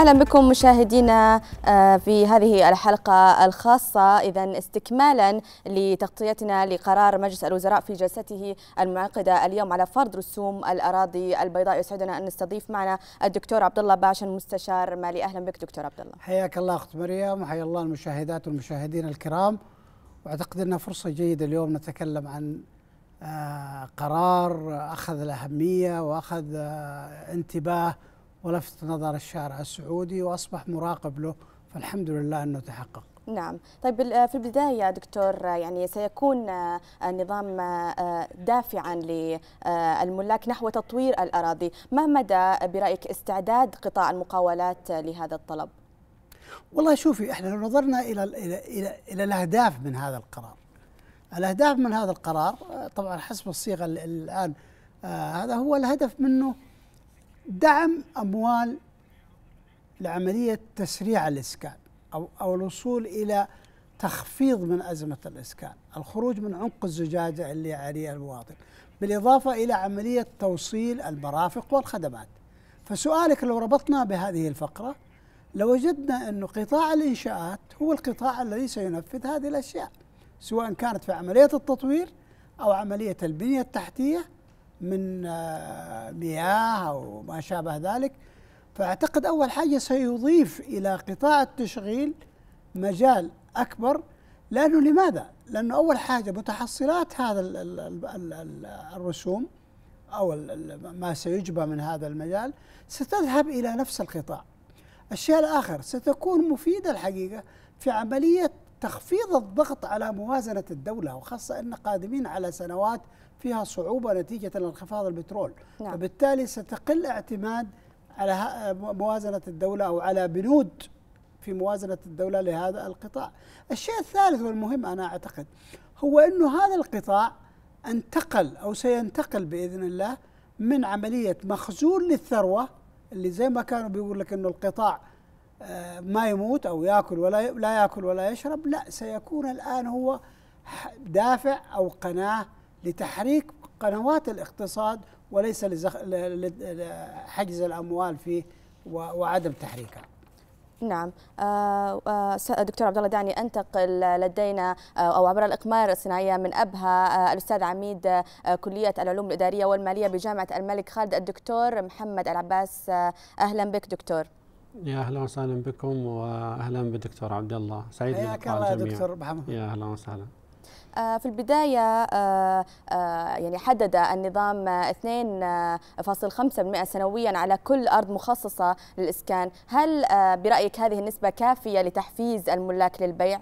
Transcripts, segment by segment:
اهلا بكم مشاهدينا آه، في هذه الحلقه الخاصه اذا استكمالا لتغطيتنا لقرار مجلس الوزراء في جلسته المنعقده اليوم على فرض رسوم الاراضي البيضاء يسعدنا ان نستضيف معنا الدكتور عبد الله باشا مستشار مالي اهلا بك دكتور عبد الله حياك الله اخت مريم وحيا الله المشاهدات والمشاهدين الكرام واعتقد انها فرصه جيده اليوم نتكلم عن آه، قرار اخذ الاهميه واخذ آه، انتباه ولفت نظر الشارع السعودي وأصبح مراقب له فالحمد لله أنه تحقق نعم طيب في البداية دكتور يعني سيكون النظام آه، آه، دافعا للملاك آه، نحو تطوير الأراضي ما مدى برأيك استعداد قطاع المقاولات لهذا الطلب؟ والله شوفي احنا لو نظرنا الى الى الى, إلى الاهداف من هذا القرار الاهداف من هذا القرار طبعا حسب الصيغه الان آه هذا هو الهدف منه دعم أموال لعملية تسريع الإسكان أو, أو الوصول إلى تخفيض من أزمة الإسكان الخروج من عمق الزجاجة اللي عليه المواطن بالإضافة إلى عملية توصيل المرافق والخدمات فسؤالك لو ربطنا بهذه الفقرة لوجدنا أن قطاع الإنشاءات هو القطاع الذي سينفذ هذه الأشياء سواء كانت في عملية التطوير أو عملية البنية التحتية من آه، مياه أو ما شابه ذلك فأعتقد أول حاجة سيضيف إلى قطاع التشغيل مجال أكبر لأنه لماذا؟ لأنه أول حاجة متحصلات هذا الرسوم أو ما سيجبى من هذا المجال ستذهب إلى نفس القطاع الشيء الآخر ستكون مفيدة الحقيقة في عملية تخفيض الضغط على موازنة الدولة وخاصة أن قادمين على سنوات فيها صعوبة نتيجة لانخفاض البترول نعم. فبالتالي ستقل اعتماد على موازنة الدولة أو على بنود في موازنة الدولة لهذا القطاع الشيء الثالث والمهم أنا أعتقد هو أنه هذا القطاع انتقل أو سينتقل بإذن الله من عملية مخزون للثروة اللي زي ما كانوا بيقول لك أنه القطاع آه، ما يموت أو يأكل ولا لا يأكل ولا يشرب لا سيكون الآن هو دافع أو قناة لتحريك قنوات الاقتصاد وليس لحجز الاموال فيه وعدم تحريكها. نعم آه، آه، دكتور عبد الله دعني انتقل لدينا آه، او عبر الاقمار الصناعيه من ابها الاستاذ عميد كليه العلوم الاداريه والماليه بجامعه الملك خالد الدكتور محمد العباس اهلا بك دكتور يا اهلا وسهلا بكم واهلا بالدكتور عبد الله سعيد بلقاء الجميع يا دكتور محمد يا اهلا وسهلا آه، في البداية آه، آه، يعني حدد النظام 2.5% سنويا على كل أرض مخصصة للإسكان هل برأيك هذه النسبة كافية لتحفيز الملاك للبيع؟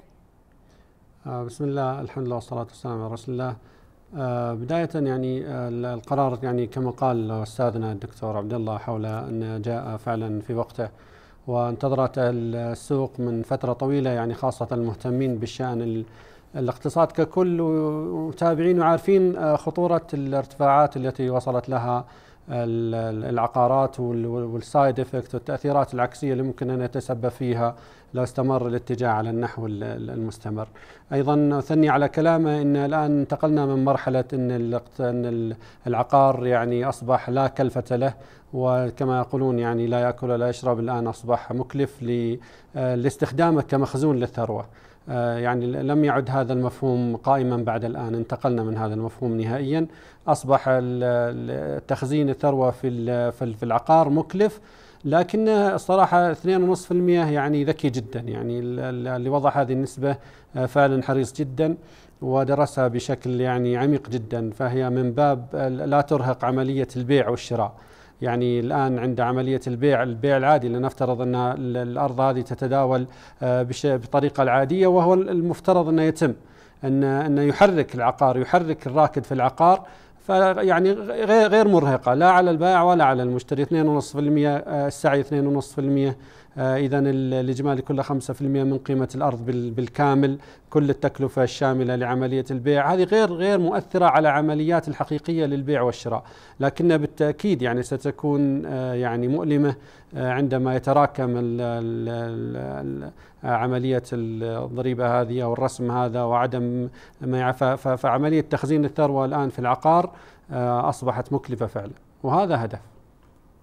بسم الله الحمد لله والصلاة والسلام على رسول الله بداية يعني القرار يعني كما قال أستاذنا الدكتور عبد الله حول أن جاء فعلا في وقته وانتظرت السوق من فترة طويلة يعني خاصة المهتمين بالشأن الاقتصاد ككل ومتابعين وعارفين آه، خطورة الارتفاعات التي وصلت لها العقارات والسايد افكت والتاثيرات العكسيه اللي ممكن ان يتسبب فيها لو استمر الاتجاه على النحو المستمر. ايضا اثني على كلامه ان الان انتقلنا من مرحله ان ان العقار يعني اصبح لا كلفه له وكما يقولون يعني لا ياكل ولا يشرب الان اصبح مكلف آه، لاستخدامه كمخزون للثروه. آه، يعني لم يعد هذا المفهوم قائما بعد الآن انتقلنا من هذا المفهوم نهائيا أصبح تخزين الثروة في في العقار مكلف لكن الصراحة 2.5% يعني ذكي جدا يعني اللي وضع هذه النسبة آه، فعلا حريص جدا ودرسها بشكل يعني عميق جدا فهي من باب لا ترهق عملية البيع والشراء يعني الآن عند عملية البيع البيع العادي لنفترض أن الأرض هذه تتداول آه، بطريقة العادية وهو المفترض أنه يتم أن ان يحرك العقار يحرك الراكد في العقار فيعني غير مرهقة لا على البائع ولا على المشتري 2.5% آه، السعي 2.5% آه، إذا الإجمالي كله 5% من قيمة الأرض بالكامل كل التكلفة الشاملة لعملية البيع هذه غير غير مؤثرة على عمليات الحقيقية للبيع والشراء لكنها بالتأكيد يعني ستكون آه، يعني مؤلمة آه، عندما يتراكم الـ الـ عملية الضريبة هذه أو الرسم هذا وعدم ما فعملية تخزين الثروة الآن في العقار أصبحت مكلفة فعلا وهذا هدف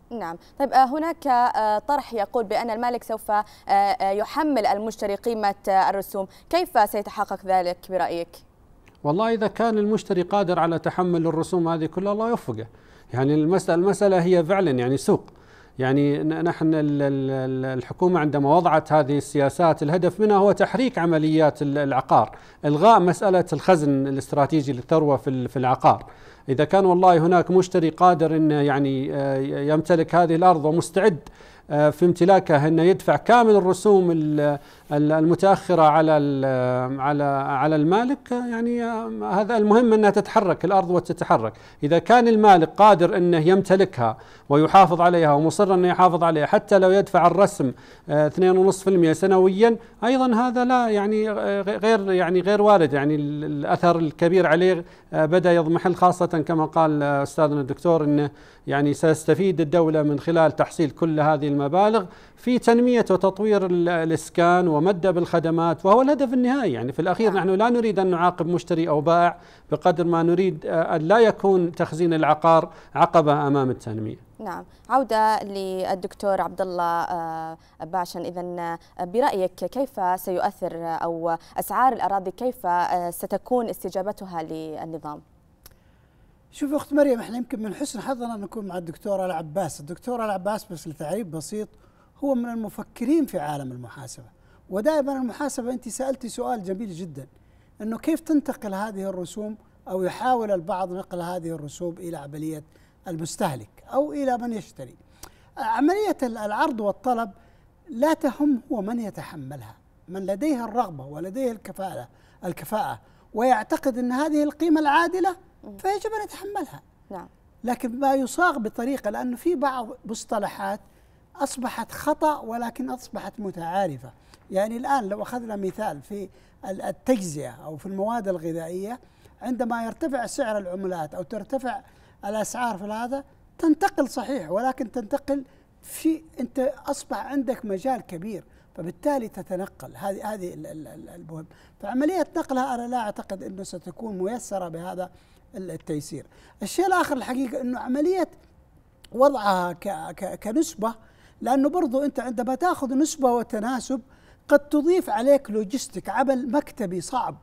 نعم طيب آه، هناك آه، طرح يقول بأن المالك سوف آه، يحمل المشتري قيمة الرسوم كيف سيتحقق ذلك برأيك؟ والله إذا كان المشتري قادر على تحمل الرسوم هذه كلها الله يوفقه يعني المسألة, المسألة هي فعلا يعني سوق يعني نحن الحكومة عندما وضعت هذه السياسات الهدف منها هو تحريك عمليات العقار إلغاء مسألة الخزن الاستراتيجي للثروة في العقار إذا كان والله هناك مشتري قادر أن يعني آه، يمتلك هذه الأرض ومستعد آه، في امتلاكه أنه يدفع كامل الرسوم المتاخره على على على المالك يعني هذا المهم انها تتحرك الارض وتتحرك، اذا كان المالك قادر انه يمتلكها ويحافظ عليها ومصر انه يحافظ عليها حتى لو يدفع الرسم 2.5% آه، سنويا ايضا هذا لا يعني غير يعني غير وارد يعني الاثر الكبير عليه بدا يضمحل خاصه كما قال استاذنا الدكتور انه يعني سيستفيد الدوله من خلال تحصيل كل هذه المبالغ في تنميه وتطوير الاسكان ومد بالخدمات وهو الهدف النهائي يعني في الأخير نعم. نحن لا نريد أن نعاقب مشتري أو بائع بقدر ما نريد آه، أن لا يكون تخزين العقار عقبة أمام التنمية نعم عودة للدكتور عبد الله آه، باشا إذا آه، برأيك كيف سيؤثر أو أسعار الأراضي كيف ستكون استجابتها للنظام؟ شوف اخت مريم احنا يمكن من حسن حظنا نكون مع الدكتور العباس، الدكتور العباس بس لتعريف بسيط هو من المفكرين في عالم المحاسبه. ودائما المحاسبه انت سالتي سؤال جميل جدا انه كيف تنتقل هذه الرسوم او يحاول البعض نقل هذه الرسوم الى عمليه المستهلك او الى من يشتري. عمليه العرض والطلب لا تهم هو من يتحملها، من لديه الرغبه ولديه الكفاءه الكفاءه ويعتقد ان هذه القيمه العادله فيجب ان يتحملها. نعم. لكن ما يصاغ بطريقه لانه في بعض مصطلحات اصبحت خطا ولكن اصبحت متعارفه. يعني الآن لو أخذنا مثال في التجزئة أو في المواد الغذائية عندما يرتفع سعر العملات أو ترتفع الأسعار في هذا تنتقل صحيح ولكن تنتقل في أنت أصبح عندك مجال كبير فبالتالي تتنقل هذه هذه المهم فعملية نقلها أنا لا أعتقد أنه ستكون ميسرة بهذا التيسير الشيء الآخر الحقيقة أنه عملية وضعها كنسبة لأنه برضو أنت عندما تأخذ نسبة وتناسب قد تضيف عليك لوجستيك عمل مكتبي صعب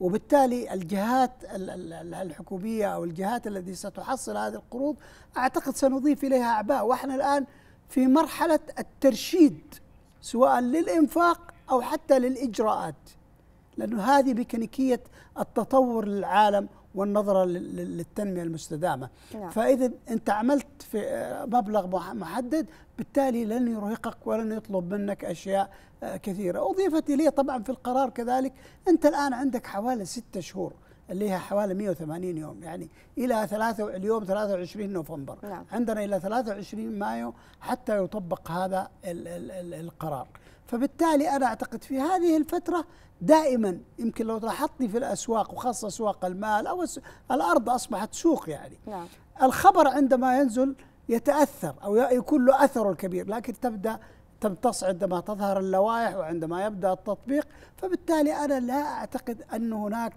وبالتالي الجهات الحكومية أو الجهات التي ستحصل هذه القروض أعتقد سنضيف إليها أعباء وإحنا الآن في مرحلة الترشيد سواء للإنفاق أو حتى للإجراءات لأن هذه ميكانيكية التطور للعالم والنظره للتنميه المستدامه نعم. فاذا انت عملت في مبلغ محدد بالتالي لن يرهقك ولن يطلب منك اشياء آه، كثيره اضيفت اليه طبعا في القرار كذلك انت الان عندك حوالي ستة شهور اللي هي حوالي 180 يوم يعني الى ثلاثة اليوم 23 نوفمبر نعم. عندنا الى 23 مايو حتى يطبق هذا القرار فبالتالي انا اعتقد في هذه الفتره دائما يمكن لو لاحظتي في الاسواق وخاصه اسواق المال او الارض اصبحت سوق يعني نعم. الخبر عندما ينزل يتاثر او يكون له اثره الكبير لكن تبدا تمتص عندما تظهر اللوائح وعندما يبدا التطبيق فبالتالي انا لا اعتقد ان هناك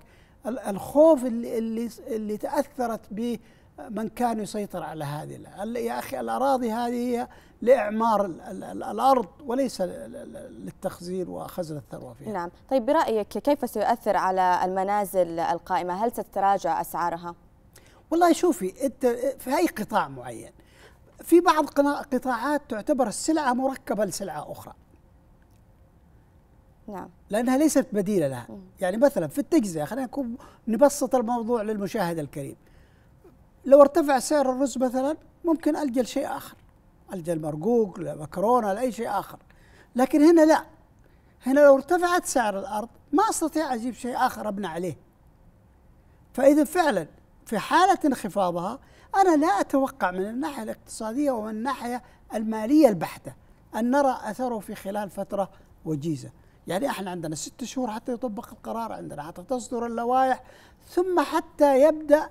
الخوف اللي اللي, اللي تاثرت به من كان يسيطر على هذه يا اخي الاراضي هذه هي لإعمار الأرض وليس للتخزين وخزن الثروة فيها نعم طيب برأيك كيف سيؤثر على المنازل القائمة هل ستتراجع أسعارها؟ والله شوفي أنت في أي قطاع معين في بعض قطاعات تعتبر السلعة مركبة لسلعة أخرى نعم لأنها ليست بديلة لها يعني مثلا في التجزئة خلينا نكون نبسط الموضوع للمشاهد الكريم لو ارتفع سعر الرز مثلا ممكن ألجأ لشيء آخر المرقوق لمكرونه لاي شيء اخر لكن هنا لا هنا لو ارتفعت سعر الارض ما استطيع اجيب شيء اخر ابنى عليه فاذا فعلا في حاله انخفاضها انا لا اتوقع من الناحيه الاقتصاديه ومن الناحيه الماليه البحته ان نرى اثره في خلال فتره وجيزه يعني احنا عندنا ست شهور حتى يطبق القرار عندنا حتى تصدر اللوائح ثم حتى يبدا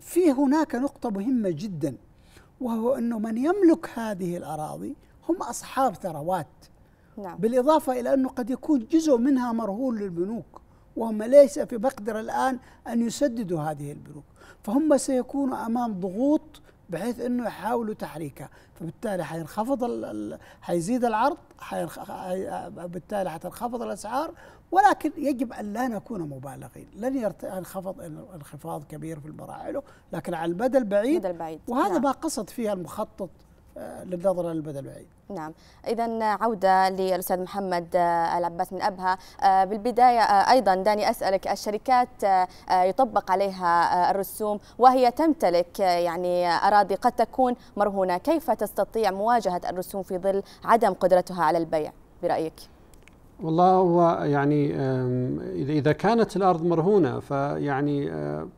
في هناك نقطه مهمه جدا وهو أنه من يملك هذه الأراضي هم أصحاب ثروات نعم. بالإضافة إلى أنه قد يكون جزء منها مرهون للبنوك وهم ليس في مقدر الآن أن يسددوا هذه البنوك فهم سيكونوا أمام ضغوط بحيث انه يحاولوا تحريكها فبالتالي حينخفض ال... حيزيد العرض حينخ... حي... بالتالي حتنخفض الاسعار ولكن يجب ان لا نكون مبالغين لن ينخفض انخفاض كبير في مراحله لكن على المدى البعيد, البعيد. وهذا نعم. ما قصد فيها المخطط للنظره للمدى البعيد. نعم، اذا عوده للاستاذ محمد آه، العباس من ابها، آه، بالبدايه آه، ايضا داني اسالك الشركات يطبق عليها الرسوم وهي تمتلك يعني اراضي قد تكون مرهونه، كيف تستطيع مواجهه الرسوم في ظل عدم قدرتها على البيع برايك؟ والله هو يعني اذا كانت الارض مرهونه فيعني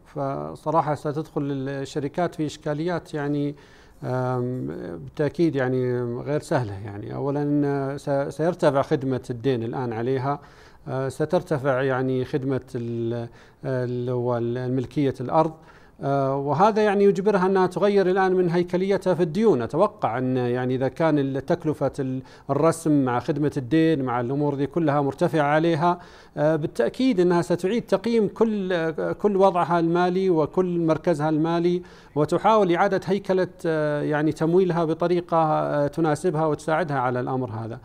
فصراحه ستدخل الشركات في اشكاليات يعني بالتأكيد يعني غير سهلة يعني أولا سيرتفع خدمة الدين الآن عليها آه، سترتفع يعني خدمة الملكية الأرض آه، وهذا يعني يجبرها انها تغير الان من هيكليتها في الديون، اتوقع ان يعني اذا كان تكلفه الرسم مع خدمه الدين مع الامور دي كلها مرتفعه عليها آه، بالتاكيد انها ستعيد تقييم كل آه، كل وضعها المالي وكل مركزها المالي وتحاول اعاده هيكله يعني تمويلها بطريقه تناسبها وتساعدها على الامر هذا.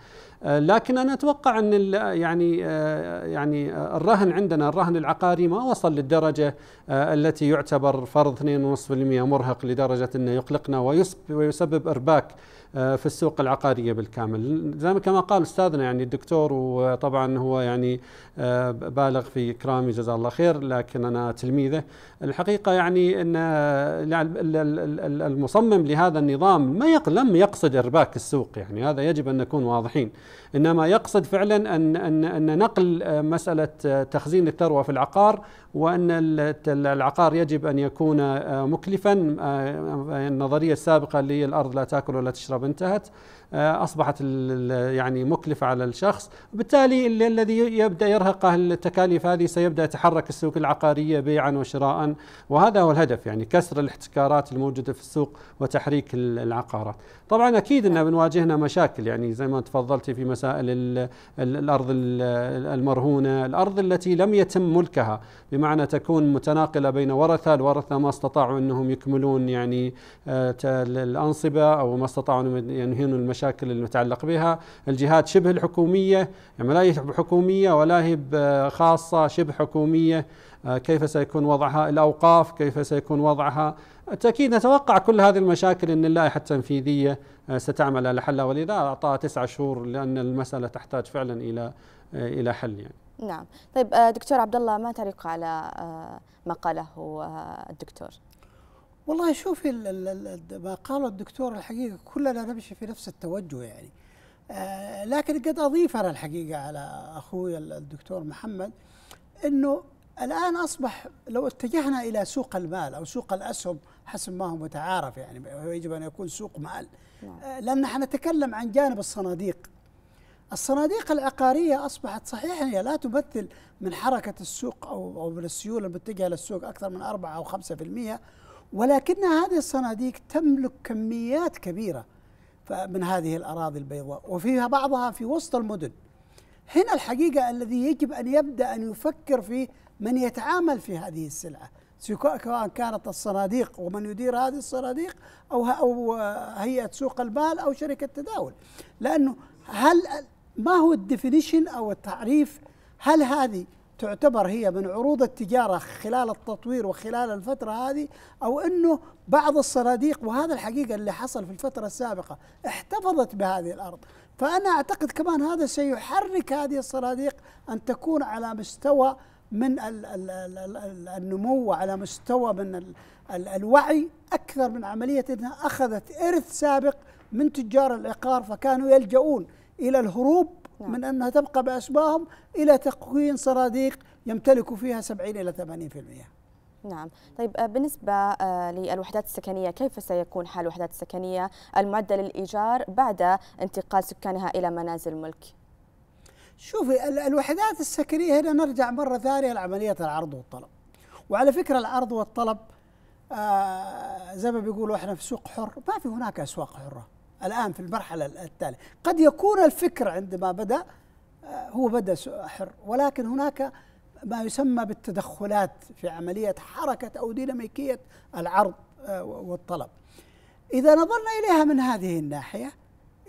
آه، لكن انا اتوقع ان يعني آه، يعني آه، الرهن عندنا الرهن العقاري ما وصل للدرجه التي يعتبر فرض 2.5% مرهق لدرجه انه يقلقنا ويسبب ارباك آه، في السوق العقاريه بالكامل زي كما قال استاذنا يعني الدكتور وطبعا هو يعني آه، بالغ في اكرامي جزاه الله خير لكن انا تلميذه الحقيقه يعني ان المصمم لهذا النظام ما لم يقصد ارباك السوق يعني هذا يجب ان نكون واضحين انما يقصد فعلا ان ان ان نقل آه، مساله تخزين الثروه في العقار وان العقار يجب ان يكون مكلفا النظريه السابقه للارض لا تاكل ولا تشرب طب انتهت آه، اصبحت يعني مكلفه على الشخص بالتالي الذي يبدا يرهقه التكاليف هذه سيبدا يتحرك السوق العقاريه بيعا وشراء وهذا هو الهدف يعني كسر الاحتكارات الموجوده في السوق وتحريك العقارات طبعا اكيد ان بنواجهنا مشاكل يعني زي ما تفضلتي في مسائل الارض المرهونه الارض التي لم يتم ملكها بمعنى تكون متناقله بين ورثه الورثه ما استطاعوا انهم يكملون يعني آه، الانصبه او ما استطاعوا ينهون المشاكل المتعلق بها الجهات شبه الحكومية يعني لا هي حكومية ولا هي خاصة شبه حكومية آه، كيف سيكون وضعها الأوقاف كيف سيكون وضعها بالتأكيد نتوقع كل هذه المشاكل أن اللائحة التنفيذية آه، ستعمل على حلها ولذا أعطاها تسعة شهور لأن المسألة تحتاج فعلا إلى آه، إلى حل يعني نعم طيب دكتور عبد الله ما تعليق على ما قاله الدكتور والله شوفي ما قاله الدكتور الحقيقه كلنا نمشي في نفس التوجه يعني آه، لكن قد اضيف انا الحقيقه على اخوي الدكتور محمد انه الان اصبح لو اتجهنا الى سوق المال او سوق الاسهم حسب ما هو متعارف يعني يجب ان يكون سوق مال نعم. آه، لان لان حنتكلم عن جانب الصناديق الصناديق العقارية أصبحت صحيح هي لا تمثل من حركة السوق أو أو من السيولة المتجهة للسوق أكثر من 4 أو 5% ولكن هذه الصناديق تملك كميات كبيره من هذه الاراضي البيضاء وفيها بعضها في وسط المدن هنا الحقيقه الذي يجب ان يبدا ان يفكر في من يتعامل في هذه السلعه سواء كانت الصناديق ومن يدير هذه الصناديق او او هيئه سوق المال او شركه تداول لانه هل ما هو الديفينيشن او التعريف هل هذه تعتبر هي من عروض التجارة خلال التطوير وخلال الفترة هذه أو أنه بعض الصناديق وهذا الحقيقة اللي حصل في الفترة السابقة احتفظت بهذه الأرض فأنا أعتقد كمان هذا سيحرك هذه الصناديق أن تكون على مستوى من النمو وعلى مستوى من الوعي أكثر من عملية أنها أخذت إرث سابق من تجار العقار فكانوا يلجؤون إلى الهروب نعم. من أنها تبقى بأسبابهم إلى تكوين صناديق يمتلك فيها 70 إلى 80% نعم طيب آه، بالنسبة آه، للوحدات السكنية كيف سيكون حال الوحدات السكنية المعدة للإيجار بعد انتقال سكانها إلى منازل ملك شوفي الوحدات السكنية هنا نرجع مرة ثانية لعملية العرض والطلب وعلى فكرة العرض والطلب آه زي ما بيقولوا احنا في سوق حر ما في هناك أسواق حرة الآن في المرحلة التالية قد يكون الفكر عندما بدأ آه، هو بدأ حر ولكن هناك ما يسمى بالتدخلات في عملية حركة أو ديناميكية العرض آه، والطلب إذا نظرنا إليها من هذه الناحية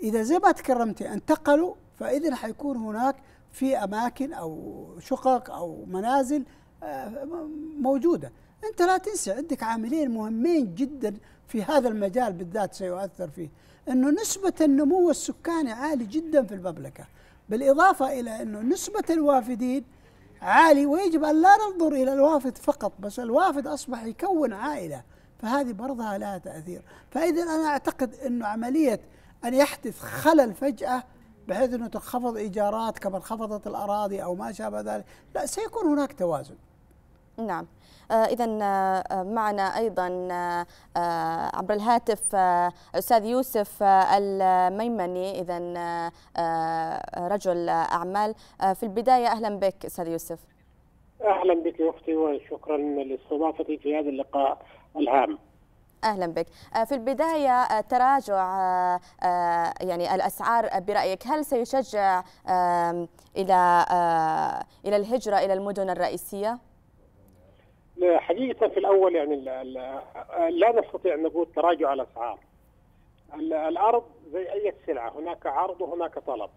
إذا زي ما تكرمت انتقلوا فإذا حيكون هناك في أماكن أو شقق أو منازل آه، موجودة أنت لا تنسى عندك عاملين مهمين جدا في هذا المجال بالذات سيؤثر فيه أنه نسبة النمو السكاني عالي جدا في المملكة بالإضافة إلى أنه نسبة الوافدين عالي ويجب أن لا ننظر إلى الوافد فقط بس الوافد أصبح يكون عائلة فهذه برضها لها تأثير فإذا أنا أعتقد أنه عملية أن يحدث خلل فجأة بحيث أنه تنخفض إيجارات كما انخفضت الأراضي أو ما شابه ذلك لا سيكون هناك توازن نعم آه، إذا آه، آه، معنا أيضا عبر الهاتف استاذ يوسف الميمني إذا رجل أعمال في البداية أهلا بك أستاذ يوسف أهلا بك أختي وشكرا لاستضافتي في هذا اللقاء الهام اهلا بك في البدايه تراجع يعني الاسعار برايك هل سيشجع الى الى الهجره الى المدن الرئيسيه حقيقة في الأول يعني لا نستطيع أن نقول تراجع الأسعار الأرض زي أي سلعة هناك عرض وهناك طلب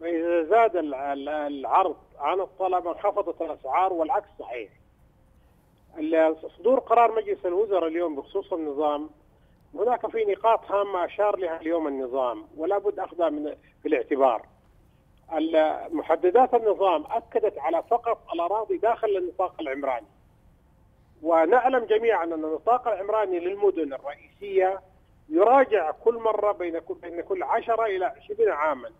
فإذا زاد العرض عن الطلب انخفضت الأسعار والعكس صحيح صدور قرار مجلس الوزراء اليوم بخصوص النظام هناك في نقاط هامة أشار لها اليوم النظام ولا بد أخذها من في الاعتبار محددات النظام أكدت على فقط الأراضي داخل النطاق العمراني ونعلم جميعا أن النطاق العمراني للمدن الرئيسية يراجع كل مرة بين بين كل 10 إلى 20 عاما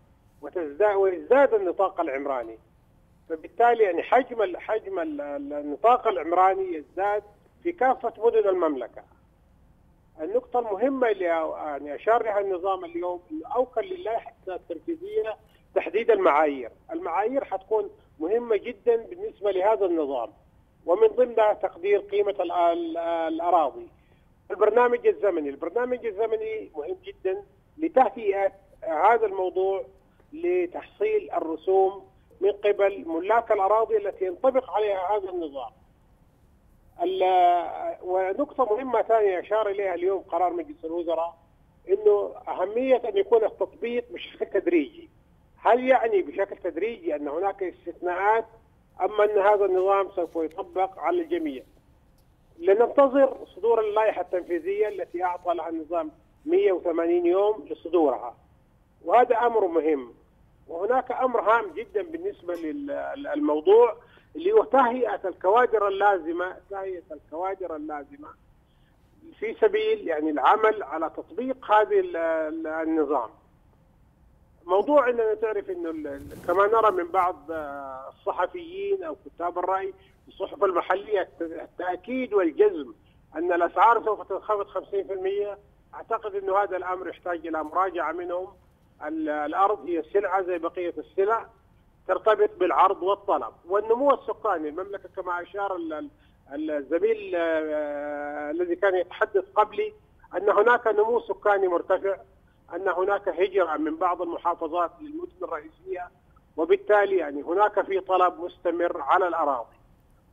وتزداد ويزداد النطاق العمراني فبالتالي يعني حجم حجم النطاق العمراني يزداد في كافة مدن المملكة النقطة المهمة اللي يعني أشار لها النظام اليوم أنه أوكل للائحة التنفيذية تحديد المعايير، المعايير حتكون مهمة جدا بالنسبة لهذا النظام ومن ضمنها تقدير قيمة الأراضي البرنامج الزمني البرنامج الزمني مهم جدا لتهيئة هذا الموضوع لتحصيل الرسوم من قبل ملاك الأراضي التي ينطبق عليها هذا النظام ونقطة مهمة ثانية أشار إليها اليوم قرار مجلس الوزراء أنه أهمية أن يكون التطبيق بشكل تدريجي هل يعني بشكل تدريجي أن هناك استثناءات اما ان هذا النظام سوف يطبق على الجميع. لننتظر صدور اللائحه التنفيذيه التي اعطى لها النظام 180 يوم لصدورها. وهذا امر مهم. وهناك امر هام جدا بالنسبه للموضوع اللي هو تهيئه الكوادر اللازمه، تهيئه الكوادر اللازمه في سبيل يعني العمل على تطبيق هذه النظام. موضوع اننا تعرف انه كما نرى من بعض آه، الصحفيين او كتاب الراي في الصحف المحليه التاكيد والجزم ان الاسعار سوف تنخفض 50% اعتقد انه هذا الامر يحتاج الى مراجعه منهم الارض هي سلعه زي بقيه السلع ترتبط بالعرض والطلب والنمو السكاني المملكه كما اشار الزميل آه، آه، الذي كان يتحدث قبلي ان هناك نمو سكاني مرتفع ان هناك هجره من بعض المحافظات للمدن الرئيسيه وبالتالي يعني هناك في طلب مستمر على الاراضي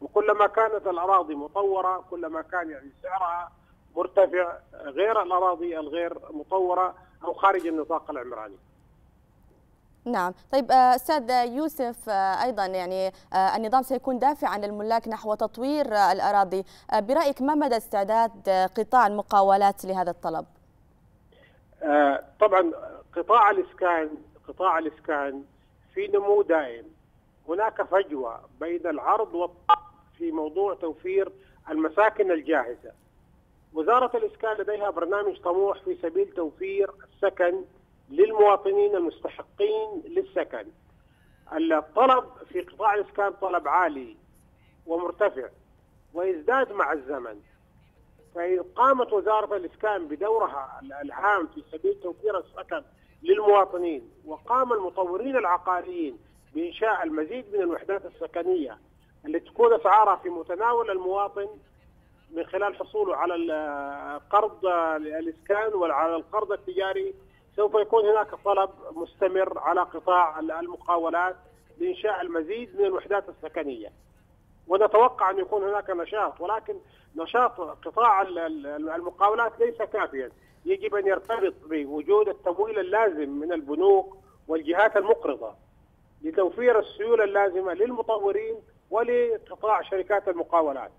وكلما كانت الاراضي مطوره كلما كان يعني سعرها مرتفع غير الاراضي الغير مطوره او خارج النطاق العمراني. نعم طيب آه، استاذ يوسف آه، ايضا يعني آه، النظام سيكون دافعا للملاك نحو تطوير الاراضي برايك ما مدى استعداد قطاع المقاولات لهذا الطلب آه، طبعا قطاع الاسكان قطاع الاسكان في نمو دائم هناك فجوه بين العرض والطلب في موضوع توفير المساكن الجاهزه وزاره الاسكان لديها برنامج طموح في سبيل توفير السكن للمواطنين المستحقين للسكن الطلب في قطاع الاسكان طلب عالي ومرتفع ويزداد مع الزمن فإن قامت وزارة الإسكان بدورها الهام في سبيل توفير السكن للمواطنين وقام المطورين العقاريين بإنشاء المزيد من الوحدات السكنية التي تكون أسعارها في متناول المواطن من خلال حصوله على القرض الإسكان وعلى القرض التجاري سوف يكون هناك طلب مستمر على قطاع المقاولات لإنشاء المزيد من الوحدات السكنية ونتوقع ان يكون هناك نشاط ولكن نشاط قطاع المقاولات ليس كافيا يجب ان يرتبط بوجود التمويل اللازم من البنوك والجهات المقرضه لتوفير السيوله اللازمه للمطورين ولقطاع شركات المقاولات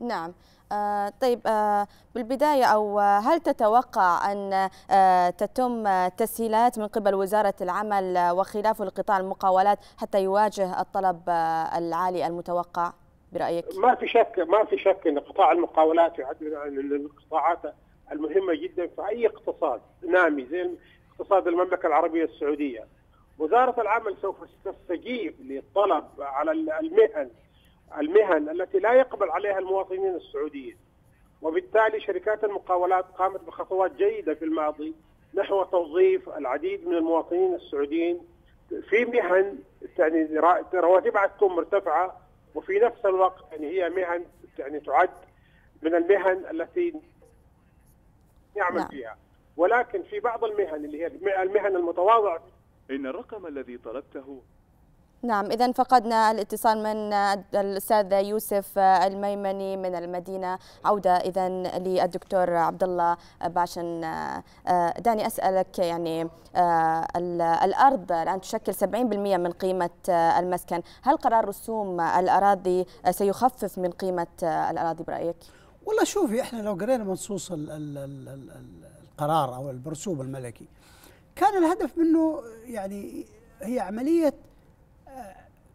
نعم آه، طيب آه، بالبداية أو هل تتوقع أن آه، تتم تسهيلات من قبل وزارة العمل وخلافه لقطاع المقاولات حتى يواجه الطلب العالي المتوقع برأيك؟ ما في شك ما في شك أن قطاع المقاولات يعد من القطاعات المهمة جدا في أي اقتصاد نامي زي اقتصاد المملكة العربية السعودية وزارة العمل سوف تستجيب للطلب على المهن المهن التي لا يقبل عليها المواطنين السعوديين وبالتالي شركات المقاولات قامت بخطوات جيدة في الماضي نحو توظيف العديد من المواطنين السعوديين في مهن يعني رواتبها تكون مرتفعة وفي نفس الوقت يعني هي مهن يعني تعد من المهن التي يعمل نعم. فيها ولكن في بعض المهن اللي هي المهن المتواضعة إن الرقم الذي طلبته نعم إذا فقدنا الاتصال من الأستاذ يوسف الميمني من المدينة عودة إذا للدكتور عبد الله باشن داني أسألك يعني آه، الأرض الآن تشكل 70% من قيمة آه، المسكن هل قرار رسوم الأراضي سيخفف من قيمة آه، الأراضي برأيك؟ والله شوفي احنا لو قرينا منصوص القرار أو المرسوم الملكي كان الهدف منه يعني هي عملية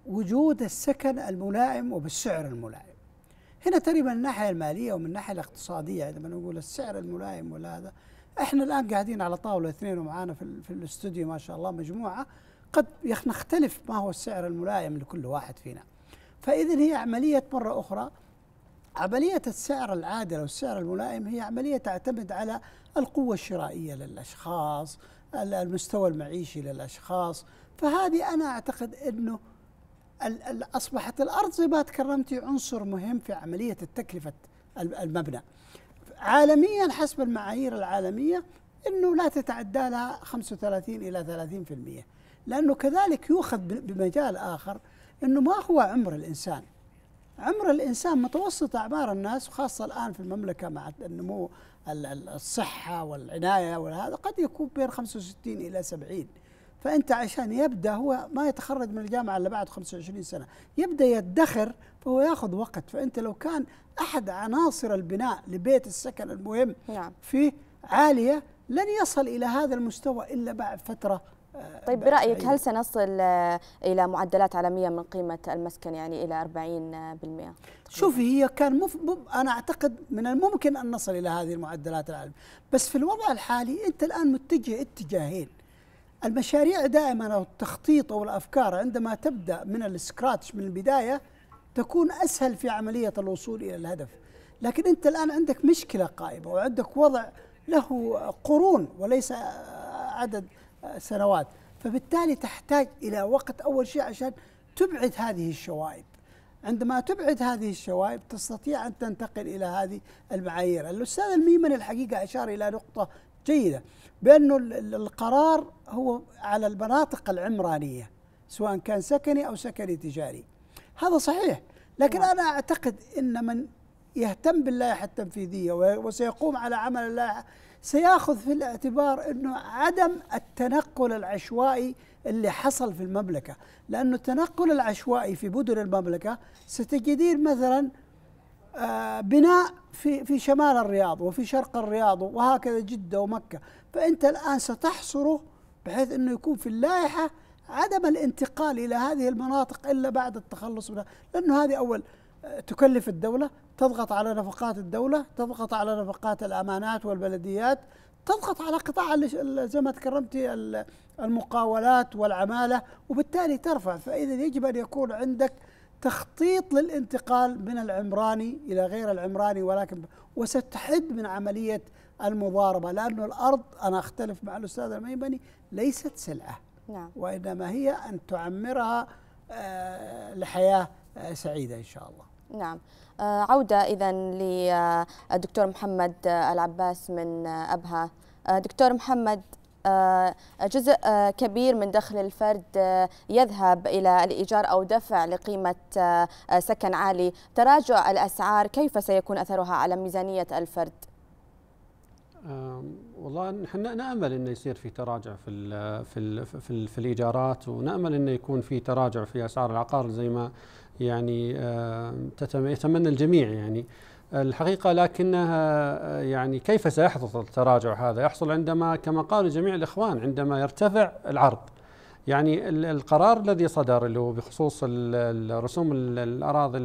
وجود السكن الملائم وبالسعر الملائم هنا ترى من الناحية المالية ومن الناحية الاقتصادية يعني لما نقول السعر الملائم ولا هذا احنا الآن قاعدين على طاولة اثنين ومعانا في, في الاستوديو ما شاء الله مجموعة قد نختلف ما هو السعر الملائم لكل واحد فينا فإذا هي عملية مرة أخرى عملية السعر العادل أو السعر الملائم هي عملية تعتمد على القوة الشرائية للأشخاص المستوى المعيشي للأشخاص فهذه أنا أعتقد أنه أصبحت الأرض زي ما تكرمتي عنصر مهم في عملية التكلفة المبنى عالميا حسب المعايير العالمية أنه لا تتعدى لها 35 إلى 30% لأنه كذلك يؤخذ بمجال آخر أنه ما هو عمر الإنسان عمر الإنسان متوسط أعمار الناس وخاصة الآن في المملكة مع النمو الصحة والعناية وهذا قد يكون بين 65 إلى 70 فأنت عشان يبدأ هو ما يتخرج من الجامعة إلا بعد 25 سنة يبدأ يدخر فهو ياخذ وقت فأنت لو كان أحد عناصر البناء لبيت السكن المهم نعم. فيه عالية لن يصل إلى هذا المستوى إلا بعد فترة آه، طيب برأيك هل سنصل آه، إلى معدلات عالمية من قيمة المسكن يعني إلى 40% آه، شوفي هي كان مف... أنا أعتقد من الممكن أن نصل إلى هذه المعدلات العالمية بس في الوضع الحالي أنت الآن متجه اتجاهين المشاريع دائما او التخطيط او الافكار عندما تبدا من السكراتش من البدايه تكون اسهل في عمليه الوصول الى الهدف لكن انت الان عندك مشكله قائمه وعندك وضع له قرون وليس عدد سنوات فبالتالي تحتاج الى وقت اول شيء عشان تبعد هذه الشوائب عندما تبعد هذه الشوائب تستطيع ان تنتقل الى هذه المعايير الاستاذ الميمن الحقيقه اشار الى نقطه جيدة بأنه القرار هو على المناطق العمرانية سواء كان سكني أو سكني تجاري هذا صحيح لكن نعم. أنا أعتقد أن من يهتم باللائحة التنفيذية وسيقوم على عمل اللائحة سياخذ في الاعتبار أنه عدم التنقل العشوائي اللي حصل في المملكة لأنه التنقل العشوائي في مدن المملكة ستجدين مثلاً آه، بناء في في شمال الرياض وفي شرق الرياض وهكذا جده ومكه، فانت الان ستحصره بحيث انه يكون في اللائحه عدم الانتقال الى هذه المناطق الا بعد التخلص منها، لانه هذه اول آه، تكلف الدوله، تضغط على نفقات الدوله، تضغط على نفقات الامانات والبلديات، تضغط على قطاع زي ما تكرمتي المقاولات والعماله وبالتالي ترفع، فاذا يجب ان يكون عندك تخطيط للانتقال من العمراني الى غير العمراني ولكن وستحد من عمليه المضاربه لانه الارض انا اختلف مع الاستاذ الميمني ليست سلعه نعم. وانما هي ان تعمرها آه، لحياه آه، سعيده ان شاء الله. نعم. آه، عوده اذا للدكتور محمد العباس من ابها. دكتور محمد آه، جزء آه، كبير من دخل الفرد آه، يذهب إلى الإيجار أو دفع لقيمة سكن عالي تراجع الأسعار كيف سيكون أثرها على ميزانية الفرد؟ والله نحن نامل انه يصير في تراجع في الـ في الـ في, الـ في الايجارات ونامل انه يكون في تراجع في اسعار العقار زي ما يعني يتمنى الجميع يعني الحقيقة لكنها آه، يعني كيف سيحدث التراجع هذا يحصل عندما كما قال جميع الإخوان عندما يرتفع العرض يعني القرار الذي صدر اللي هو بخصوص الرسوم الاراضي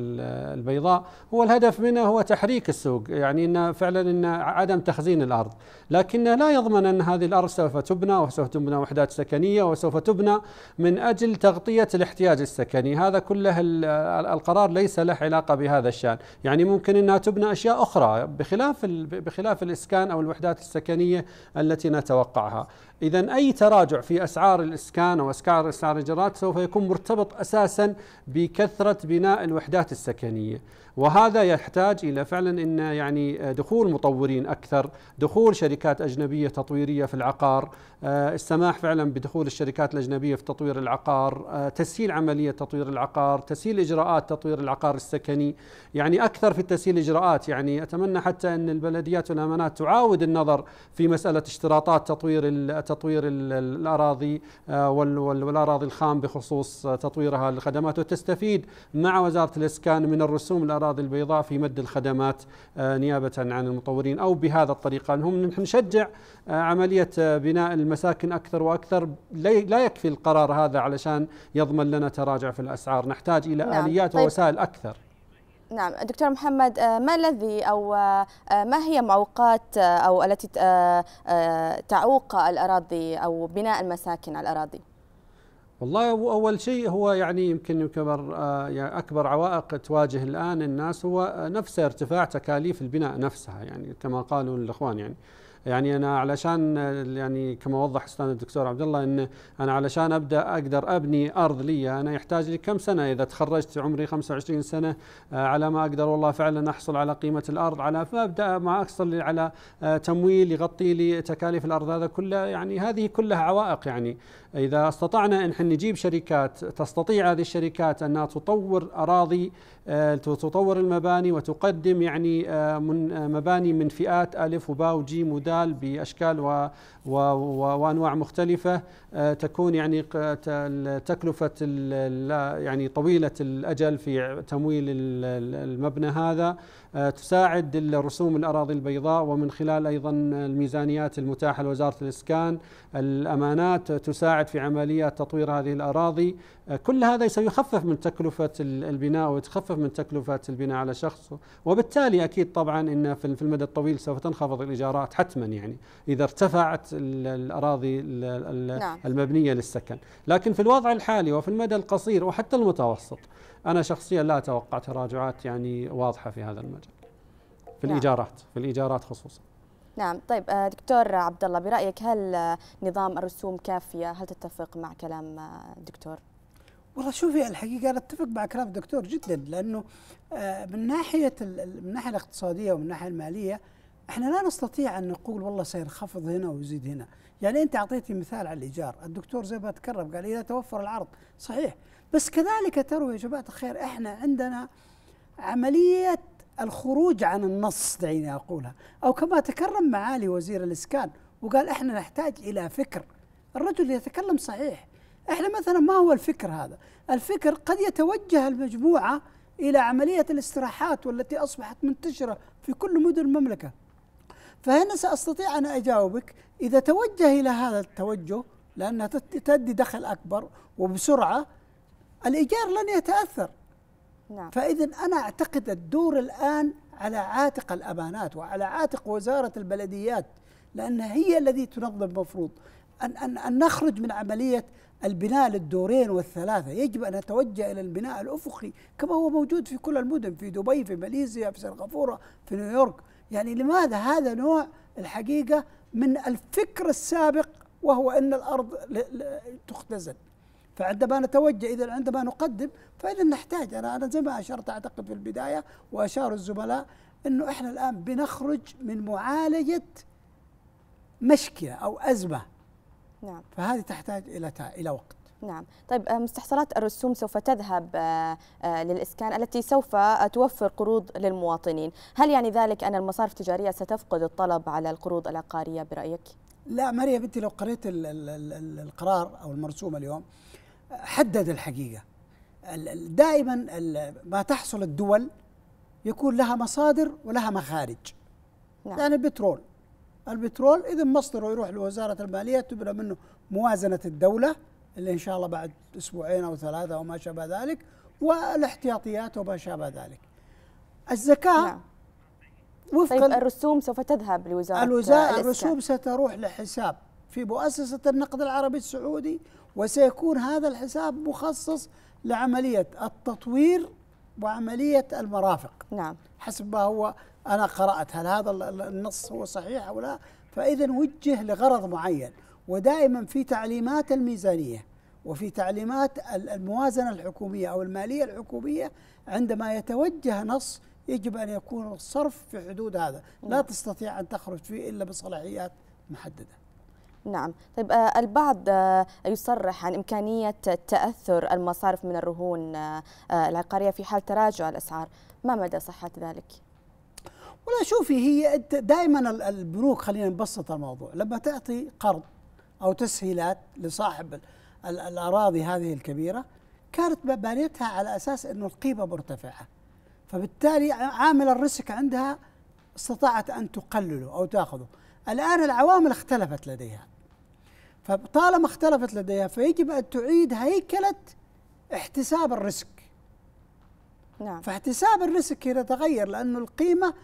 البيضاء هو الهدف منه هو تحريك السوق يعني ان فعلا ان عدم تخزين الارض لكنه لا يضمن ان هذه الارض سوف تبنى وسوف تبنى وحدات سكنيه وسوف تبنى من اجل تغطيه الاحتياج السكني هذا كله القرار ليس له علاقه بهذا الشان يعني ممكن انها تبنى اشياء اخرى بخلاف بخلاف الاسكان او الوحدات السكنيه التي نتوقعها إذا أي تراجع في أسعار الإسكان أو أسعار أسعار الإيجارات سوف يكون مرتبط أساسا بكثرة بناء الوحدات السكنية وهذا يحتاج إلى فعلا أن يعني دخول مطورين أكثر دخول شركات أجنبية تطويرية في العقار آه، السماح فعلا بدخول الشركات الأجنبية في تطوير العقار آه، تسهيل عملية تطوير العقار تسهيل إجراءات تطوير العقار السكني يعني أكثر في تسهيل إجراءات يعني أتمنى حتى أن البلديات والأمانات تعاود النظر في مسألة اشتراطات تطوير تطوير الأراضي آه، والأراضي الخام بخصوص آه، تطويرها للخدمات وتستفيد مع وزارة الإسكان من الرسوم الأراضي البيضاء في مد الخدمات آه، نيابة عن المطورين أو بهذا الطريقة هم نحن نشجع عملية بناء المساكن أكثر وأكثر لا يكفي القرار هذا علشان يضمن لنا تراجع في الأسعار نحتاج إلى نعم. آليات طيب. ووسائل أكثر نعم دكتور محمد آه، ما الذي أو آه، آه، ما هي معوقات أو التي تعوق الأراضي أو بناء المساكن على الأراضي؟ والله أول شيء هو يعني يمكن يعتبر يعني أكبر عوائق تواجه الآن الناس هو نفسه ارتفاع تكاليف البناء نفسها يعني كما قالوا الإخوان يعني يعني انا علشان يعني كما وضح استاذ الدكتور عبد الله ان انا علشان ابدا اقدر ابني ارض لي انا يحتاج لي كم سنه اذا تخرجت عمري 25 سنه آه، على ما اقدر والله فعلا احصل على قيمه الارض على فابدا ما احصل على آه، تمويل يغطي لي تكاليف الارض هذا كله يعني هذه كلها عوائق يعني اذا استطعنا ان نجيب شركات تستطيع هذه الشركات انها تطور اراضي آه، تطور المباني وتقدم يعني مباني من فئات الف وباء وجيم وداء الجدال باشكال و و وانواع مختلفه آه، تكون يعني تكلفه يعني طويله الاجل في تمويل المبنى هذا آه، تساعد الرسوم الأراضي البيضاء ومن خلال أيضا الميزانيات المتاحة لوزارة الإسكان الأمانات تساعد في عملية تطوير هذه الأراضي آه، كل هذا سيخفف من تكلفة البناء ويتخفف من تكلفة البناء على شخص وبالتالي أكيد طبعا أن في المدى الطويل سوف تنخفض الإيجارات حتما يعني إذا ارتفعت الأراضي نعم. المبنية للسكن لكن في الوضع الحالي وفي المدى القصير وحتى المتوسط أنا شخصيا لا أتوقع تراجعات يعني واضحة في هذا المجال في نعم. الإيجارات في الإيجارات خصوصا نعم طيب آه، دكتور عبد الله برأيك هل آه، نظام الرسوم كافية هل تتفق مع كلام الدكتور آه، والله شوفي الحقيقة أنا أتفق مع كلام الدكتور جدا لأنه من ناحية من الناحية الاقتصادية ومن الناحية المالية احنا لا نستطيع أن نقول والله سينخفض هنا ويزيد هنا يعني انت اعطيتي مثال على الايجار الدكتور زي ما تكرم قال اذا توفر العرض صحيح بس كذلك ترى يا جماعه الخير احنا عندنا عمليه الخروج عن النص دعيني اقولها او كما تكرم معالي وزير الاسكان وقال احنا نحتاج الى فكر الرجل يتكلم صحيح احنا مثلا ما هو الفكر هذا الفكر قد يتوجه المجموعه الى عمليه الاستراحات والتي اصبحت منتشره في كل مدن المملكه فهنا سأستطيع أن أجاوبك إذا توجه إلى هذا التوجه لأنها تدي دخل أكبر وبسرعة الإيجار لن يتأثر نعم. فإذا أنا أعتقد الدور الآن على عاتق الأمانات وعلى عاتق وزارة البلديات لأنها هي التي تنظم المفروض أن, أن, أن نخرج من عملية البناء للدورين والثلاثة يجب أن نتوجه إلى البناء الأفقي كما هو موجود في كل المدن في دبي في ماليزيا في سنغافورة في نيويورك يعني لماذا هذا نوع الحقيقة من الفكر السابق وهو أن الأرض تختزل فعندما نتوجه إذا عندما نقدم فإذا نحتاج أنا أنا زي ما أشرت أعتقد في البداية وأشار الزملاء أنه إحنا الآن بنخرج من معالجة مشكلة أو أزمة نعم فهذه تحتاج إلى إلى وقت نعم طيب آه، مستحصلات الرسوم سوف تذهب آه، آه، للإسكان التي سوف توفر قروض للمواطنين هل يعني ذلك أن المصارف التجارية ستفقد الطلب على القروض العقارية برأيك؟ لا ماريا بنتي لو قرأت ال ال القرار أو المرسوم اليوم حدد الحقيقة دائما ما تحصل الدول يكون لها مصادر ولها مخارج نعم. يعني البترول البترول إذا مصدره يروح لوزارة المالية تبنى منه موازنة الدولة اللي إن شاء الله بعد أسبوعين أو ثلاثة أو ما شابه ذلك والاحتياطيات وما شابه ذلك الزكاة نعم. وفقا طيب الرسوم سوف تذهب لوزارة الوزارة الرسوم ستروح لحساب في مؤسسة النقد العربي السعودي وسيكون هذا الحساب مخصص لعملية التطوير وعملية المرافق نعم حسب ما هو أنا قرأت هل هذا النص هو صحيح أو لا فإذا وجه لغرض معين ودائما في تعليمات الميزانيه وفي تعليمات الموازنه الحكوميه او الماليه الحكوميه عندما يتوجه نص يجب ان يكون الصرف في حدود هذا، لا نعم. تستطيع ان تخرج فيه الا بصلاحيات محدده. نعم طيب آه، البعض آه، يصرح عن إمكانية تأثر المصارف من الرهون آه، العقارية في حال تراجع الأسعار ما مدى صحة ذلك؟ ولا شوفي هي دائما البنوك خلينا نبسط الموضوع لما تعطي قرض أو تسهيلات لصاحب الأراضي هذه الكبيرة كانت بانيتها على أساس أنه القيمة مرتفعة فبالتالي عامل الريسك عندها استطاعت أن تقلله أو تأخذه الآن العوامل اختلفت لديها فطالما اختلفت لديها فيجب أن تعيد هيكلة احتساب الريسك نعم فاحتساب الريسك يتغير لأنه القيمة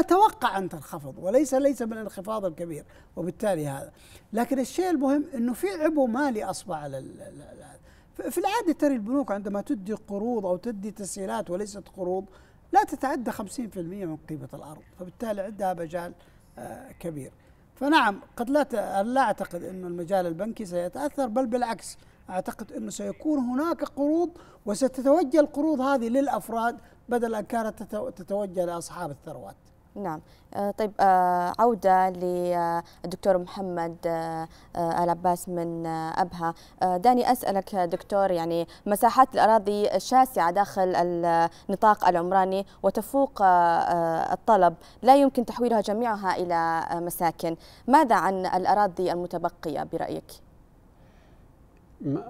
نتوقع ان تنخفض وليس ليس من الانخفاض الكبير وبالتالي هذا لكن الشيء المهم انه في عبء مالي اصبح على في العاده ترى البنوك عندما تدي قروض او تدي تسهيلات وليست قروض لا تتعدى 50% من قيمه الارض فبالتالي عندها مجال آه، كبير فنعم قد لا لا اعتقد انه المجال البنكي سيتاثر بل بالعكس اعتقد انه سيكون هناك قروض وستتوجه القروض هذه للافراد بدل ان كانت تتوجه لاصحاب الثروات نعم آه، طيب آه، عودة للدكتور آه، محمد العباس من أبها داني أسألك دكتور يعني مساحات الأراضي الشاسعة داخل النطاق العمراني وتفوق الطلب لا يمكن تحويلها جميعها إلى مساكن ماذا عن الأراضي المتبقية برأيك؟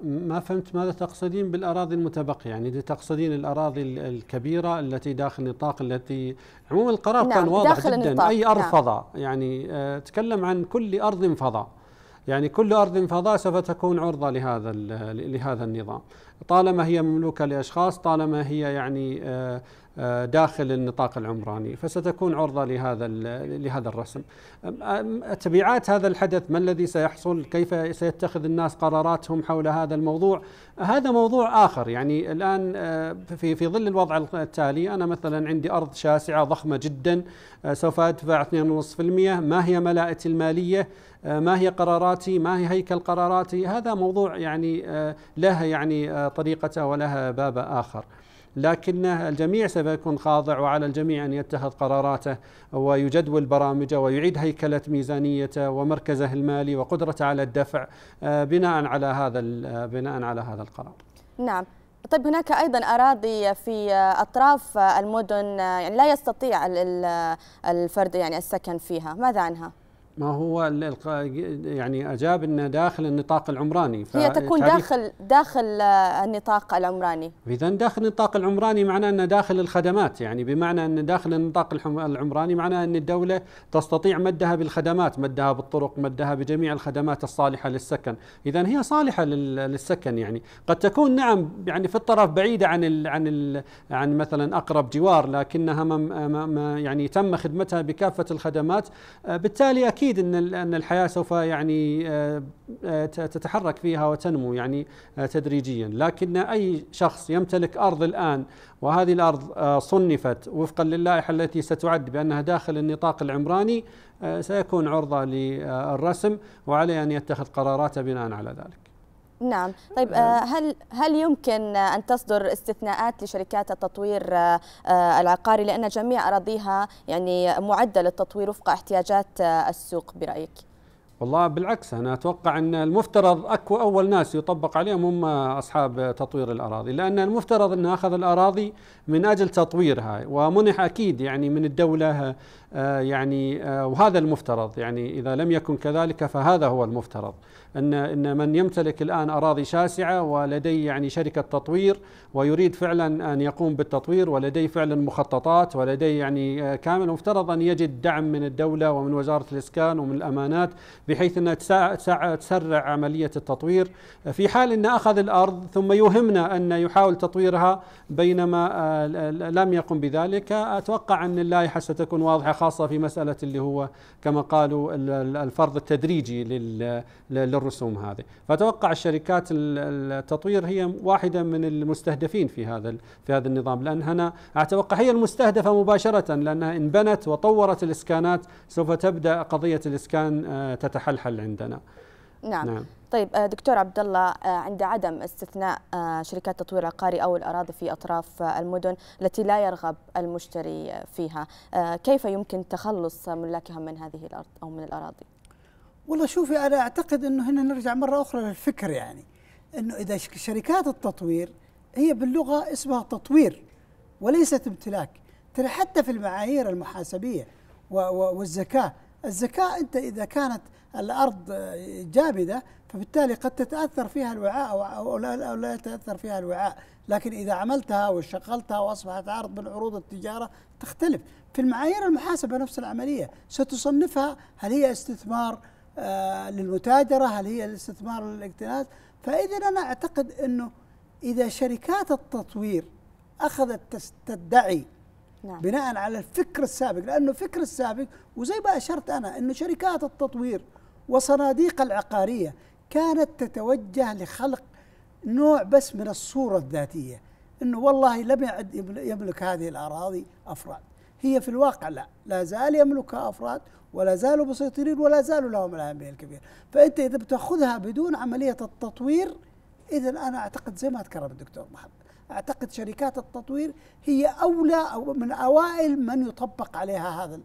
ما فهمت ماذا تقصدين بالأراضي المتبقية يعني تقصدين الأراضي الكبيرة التي داخل النطاق التي عموم القرار نعم كان واضح داخل جدا النطاق. أي أرض نعم. فضاء يعني آه، تكلم عن كل أرض فضاء يعني كل أرض فضاء سوف تكون عرضة لهذا لهذا النظام طالما هي مملوكة لأشخاص طالما هي يعني آه آه، داخل النطاق العمراني فستكون عرضة لهذا لهذا الرسم تبعات هذا الحدث ما الذي سيحصل كيف سيتخذ الناس قراراتهم حول هذا الموضوع هذا موضوع آخر يعني الآن آه، في في ظل الوضع التالي أنا مثلا عندي أرض شاسعة ضخمة جدا آه، سوف أدفع 2.5% ما هي ملائتي المالية ما هي قراراتي ما هي هيكل قراراتي هذا موضوع يعني لها يعني طريقته ولها باب آخر لكن الجميع سوف يكون خاضع وعلى الجميع أن يتخذ قراراته ويجدول برامجه ويعيد هيكلة ميزانيته ومركزه المالي وقدرته على الدفع آه، بناء على هذا آه، بناء على هذا القرار. نعم. طيب هناك ايضا اراضي في اطراف المدن آه، يعني لا يستطيع الفرد يعني السكن فيها، ماذا عنها؟ ما هو يعني اجاب انه داخل النطاق العمراني هي تكون داخل داخل آه، النطاق العمراني اذا داخل النطاق العمراني معناه ان داخل الخدمات يعني بمعنى ان داخل النطاق العمراني معناه ان الدوله تستطيع مدها بالخدمات مدها بالطرق مدها بجميع الخدمات الصالحه للسكن اذا هي صالحه للسكن يعني قد تكون نعم يعني في الطرف بعيده عن الـ عن الـ عن مثلا اقرب جوار لكنها ما يعني تم خدمتها بكافه الخدمات آه، بالتالي اكيد اكيد ان ان الحياه سوف يعني آه، آه، تتحرك فيها وتنمو يعني آه، تدريجيا، لكن اي شخص يمتلك ارض الان وهذه الارض صنفت وفقا للائحه التي ستعد بانها داخل النطاق العمراني سيكون عرضه للرسم وعليه ان يتخذ قراراته بناء على ذلك. نعم طيب نعم. آه، هل هل يمكن آه، ان تصدر استثناءات لشركات التطوير آه، العقاري لان جميع اراضيها يعني معده للتطوير وفق احتياجات السوق برايك والله بالعكس انا اتوقع ان المفترض اكو اول ناس يطبق عليهم هم اصحاب تطوير الاراضي لان المفترض ان اخذ الاراضي من اجل تطويرها ومنح اكيد يعني من الدوله يعني وهذا المفترض يعني اذا لم يكن كذلك فهذا هو المفترض ان ان من يمتلك الان اراضي شاسعه ولديه يعني شركه تطوير ويريد فعلا ان يقوم بالتطوير ولديه فعلا مخططات ولديه يعني آه، كامل مفترض ان يجد دعم من الدوله ومن وزاره الاسكان ومن الامانات بحيث انها تسرع عمليه التطوير في حال ان اخذ الارض ثم يوهمنا ان يحاول تطويرها بينما آه، لم يقم بذلك اتوقع ان اللائحه ستكون واضحه خاصه في مساله اللي هو كما قالوا الفرض التدريجي لل الرسوم هذه فتوقع الشركات التطوير هي واحدة من المستهدفين في هذا في هذا النظام لأن هنا أتوقع هي المستهدفة مباشرة لأنها إن بنت وطورت الإسكانات سوف تبدأ قضية الإسكان آه، تتحلحل عندنا نعم, نعم. طيب آه، دكتور عبد الله آه، عند عدم استثناء شركات تطوير العقاري او الاراضي في اطراف المدن التي لا يرغب المشتري فيها، كيف يمكن تخلص ملاكها من هذه الارض او من الاراضي؟ والله شوفي انا اعتقد انه هنا نرجع مره اخرى للفكر يعني انه اذا شركات التطوير هي باللغه اسمها تطوير وليست امتلاك ترى حتى في المعايير المحاسبيه والزكاه الزكاه انت اذا كانت الارض جامده فبالتالي قد تتاثر فيها الوعاء او لا يتاثر فيها الوعاء لكن اذا عملتها وشغلتها واصبحت عرض من عروض التجاره تختلف في المعايير المحاسبه نفس العمليه ستصنفها هل هي استثمار آه، للمتاجرة هل هي للاستثمار للاكتناز فإذا أنا أعتقد أنه إذا شركات التطوير أخذت تدعي نعم. بناء على الفكر السابق لأنه الفكر السابق وزي ما أشرت أنا أنه شركات التطوير وصناديق العقارية كانت تتوجه لخلق نوع بس من الصورة الذاتية أنه والله لم يعد يملك هذه الأراضي أفراد هي في الواقع لا لا زال يملكها أفراد ولا زالوا مسيطرين ولا زالوا لهم الأهمية الكبيرة فأنت إذا بتأخذها بدون عملية التطوير إذا أنا أعتقد زي ما ذكر الدكتور محمد أعتقد شركات التطوير هي أولى أو من أوائل من يطبق عليها هذا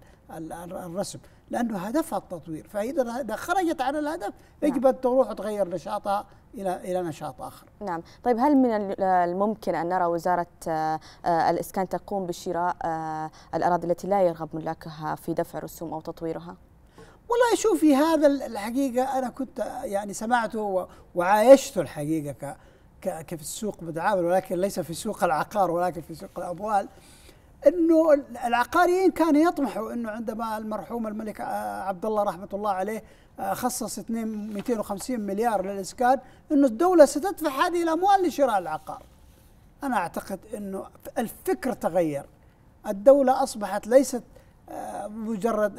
الرسم لأنه هدفها التطوير فإذا خرجت عن الهدف يجب نعم. أن تروح تغير نشاطها الى الى نشاط اخر. نعم، طيب هل من الممكن ان نرى وزاره آه، الاسكان تقوم بشراء آه، الاراضي التي لا يرغب ملاكها في دفع رسوم او تطويرها؟ والله شوفي هذا الحقيقه انا كنت يعني سمعته وعايشته الحقيقه ك كيف السوق بتعامل ولكن ليس في سوق العقار ولكن في سوق الاموال. انه العقاريين كانوا يطمحوا انه عندما المرحوم الملك آه، عبد الله رحمه الله عليه آه، خصص 250 مليار للاسكان انه الدوله ستدفع هذه الاموال لشراء العقار. انا اعتقد انه الفكر تغير. الدوله اصبحت ليست آه، مجرد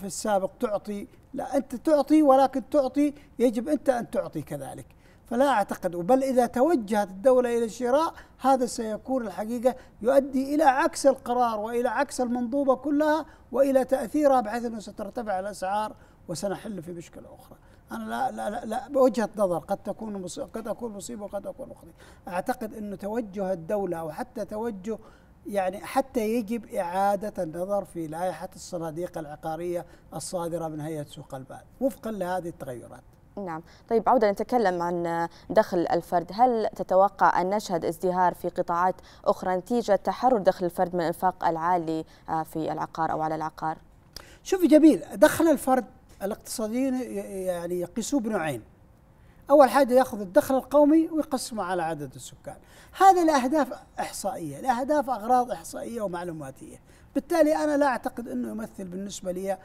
في السابق تعطي لا انت تعطي ولكن تعطي يجب انت ان تعطي كذلك. فلا أعتقد بل إذا توجهت الدولة إلى الشراء هذا سيكون الحقيقة يؤدي إلى عكس القرار وإلى عكس المنظومة كلها وإلى تأثيرها بحيث أنه سترتفع الأسعار وسنحل في مشكلة أخرى أنا لا لا لا, لا نظر قد تكون قد أكون مصيبة وقد أكون أخرى أعتقد أنه توجه الدولة أو حتى توجه يعني حتى يجب إعادة النظر في لائحة الصناديق العقارية الصادرة من هيئة سوق المال وفقا لهذه التغيرات نعم طيب عودة نتكلم عن دخل الفرد هل تتوقع أن نشهد ازدهار في قطاعات أخرى نتيجة تحرر دخل الفرد من الإنفاق العالي آه، في العقار أو على العقار شوفي جميل دخل الفرد الاقتصاديين يعني يقيسوه بنوعين أول حاجة يأخذ الدخل القومي ويقسمه على عدد السكان هذا الأهداف إحصائية الأهداف أغراض إحصائية ومعلوماتية بالتالي أنا لا أعتقد أنه يمثل بالنسبة لي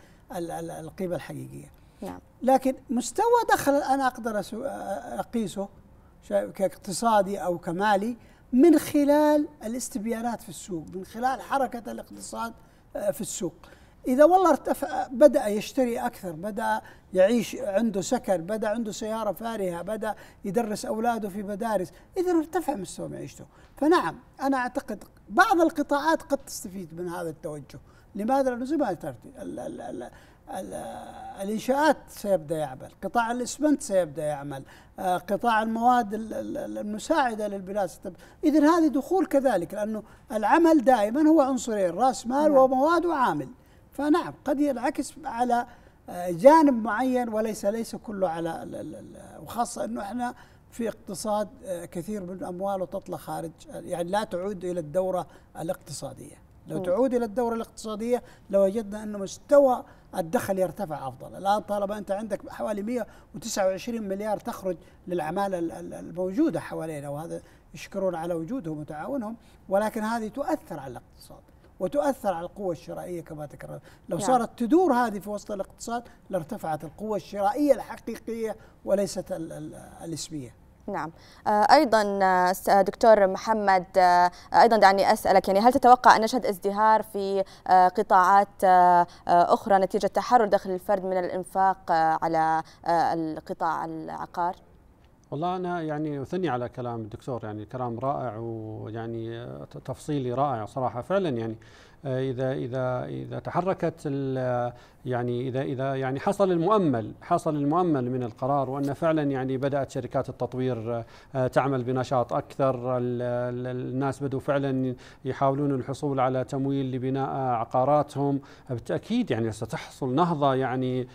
القيمة الحقيقية نعم لكن مستوى دخل انا اقدر اقيسه كاقتصادي او كمالي من خلال الاستبيانات في السوق من خلال حركه الاقتصاد آه، في السوق اذا والله ارتفع بدا يشتري اكثر بدا يعيش عنده سكن بدا عنده سياره فارهه بدا يدرس اولاده في مدارس اذا ارتفع مستوى معيشته فنعم انا اعتقد بعض القطاعات قد تستفيد من هذا التوجه لماذا لانه زي ما الانشاءات سيبدا يعمل، قطاع الاسمنت سيبدا يعمل، آه، قطاع المواد المساعده للبلاد اذا هذه دخول كذلك لانه العمل دائما هو عنصرين راس مال نعم. ومواد وعامل. فنعم قد ينعكس على آه، جانب معين وليس ليس كله على وخاصه انه احنا في اقتصاد آه، كثير من امواله تطلع خارج يعني لا تعود الى الدوره الاقتصاديه. لو نعم. تعود الى الدوره الاقتصاديه لوجدنا لو انه مستوى الدخل يرتفع افضل، الان طالما انت عندك حوالي 129 مليار تخرج للعماله الموجوده حوالينا وهذا يشكرون على وجودهم وتعاونهم ولكن هذه تؤثر على الاقتصاد وتؤثر على القوة الشرائية كما تكرر لو يعني. صارت تدور هذه في وسط الاقتصاد لارتفعت القوة الشرائية الحقيقية وليست الاسمية نعم آه، ايضا آه، دكتور محمد آه، ايضا دعني اسالك يعني هل تتوقع ان نشهد ازدهار في قطاعات اخرى نتيجه تحرر دخل الفرد من الانفاق على القطاع العقار؟ والله انا يعني اثني على كلام الدكتور يعني كلام رائع ويعني تفصيلي رائع صراحه فعلا يعني آه، اذا اذا اذا تحركت آه، يعني اذا اذا يعني حصل المؤمل حصل المؤمل من القرار وان فعلا يعني بدات شركات التطوير آه، تعمل بنشاط اكثر الناس بدوا فعلا يحاولون الحصول على تمويل لبناء عقاراتهم بالتاكيد يعني ستحصل نهضه يعني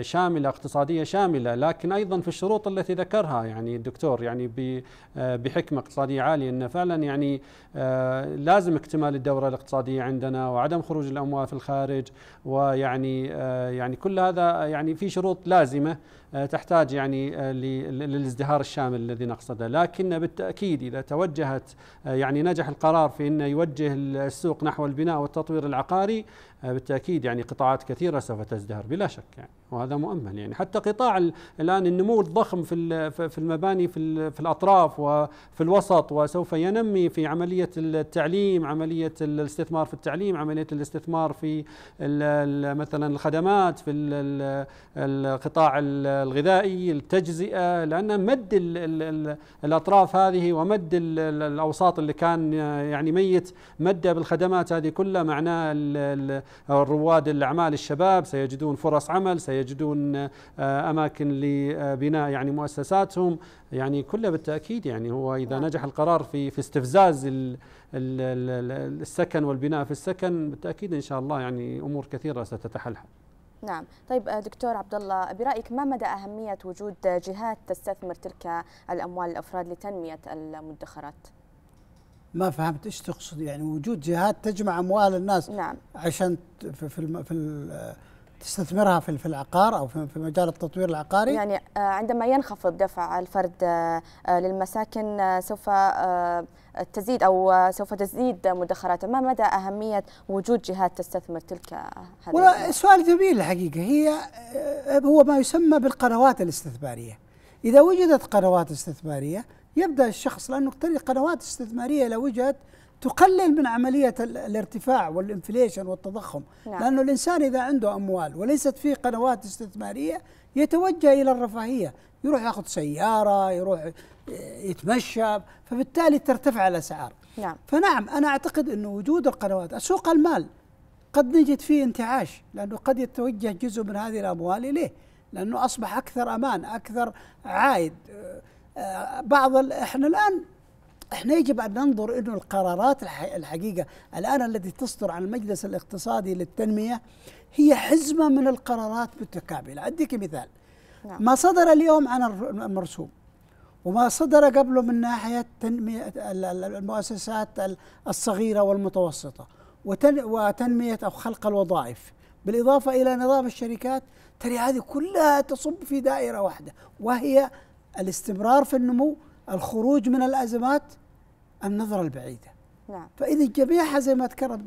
شامله اقتصاديه شامله لكن ايضا في الشروط التي ذكرها يعني الدكتور يعني بحكمه اقتصاديه عاليه ان فعلا يعني لازم اكتمال الدوره الاقتصاديه عند عندنا وعدم خروج الاموال في الخارج ويعني آه، يعني كل هذا آه، يعني في شروط لازمه آه، تحتاج يعني آه، للازدهار الشامل الذي نقصده لكن بالتأكيد إذا توجهت آه، يعني نجح القرار في أن يوجه السوق نحو البناء والتطوير العقاري بالتأكيد يعني قطاعات كثيرة سوف تزدهر بلا شك يعني وهذا مؤمل يعني حتى قطاع الآن النمو الضخم في في المباني في في الأطراف وفي الوسط وسوف ينمي في عملية التعليم عملية الاستثمار في التعليم عملية الاستثمار في مثلا الخدمات في القطاع الغذائي التجزئة لان مد الأطراف هذه ومد الأوساط اللي كان يعني ميت مده بالخدمات هذه كلها معناه الرواد الأعمال الشباب سيجدون فرص عمل سيجدون آه، أماكن لبناء يعني مؤسساتهم يعني كله بالتأكيد يعني هو إذا نجح القرار في في استفزاز السكن والبناء في السكن بالتأكيد إن شاء الله يعني أمور كثيرة ستتحلحل نعم طيب آه، دكتور عبد الله برايك ما مدى اهميه وجود جهات تستثمر تلك الاموال الافراد لتنميه المدخرات ما فهمت ايش تقصد يعني وجود جهات تجمع اموال الناس نعم عشان في في تستثمرها في في العقار او في مجال التطوير العقاري يعني آه، عندما ينخفض دفع الفرد آه، آه، للمساكن سوف تزيد او سوف تزيد مدخراته ما مدى اهميه وجود جهات تستثمر تلك هذه سؤال جميل الحقيقه هي هو ما يسمى بالقنوات الاستثماريه اذا وجدت قنوات استثماريه يبدا الشخص لانه قنوات استثماريه لو وجدت تقلل من عملية الارتفاع والانفليشن والتضخم نعم. لأنه الإنسان إذا عنده أموال وليست فيه قنوات استثمارية يتوجه إلى الرفاهية يروح ياخذ سيارة يروح آه، يتمشى فبالتالي ترتفع الأسعار نعم. فنعم أنا أعتقد أنه وجود القنوات سوق المال قد نجد فيه انتعاش لأنه قد يتوجه جزء من هذه الأموال إليه لأنه أصبح أكثر أمان أكثر عائد آه، آه، بعض احنا الان احنا يجب ان ننظر انه القرارات الحقيقه الان التي تصدر عن المجلس الاقتصادي للتنميه هي حزمه من القرارات متكامله، اديك مثال نعم. ما صدر اليوم عن المرسوم وما صدر قبله من ناحيه تنميه المؤسسات الصغيره والمتوسطه وتنميه او خلق الوظائف بالاضافه الى نظام الشركات ترى هذه كلها تصب في دائره واحده وهي الاستمرار في النمو الخروج من الأزمات النظرة البعيدة نعم. فإذا جميعها زي ما ذكر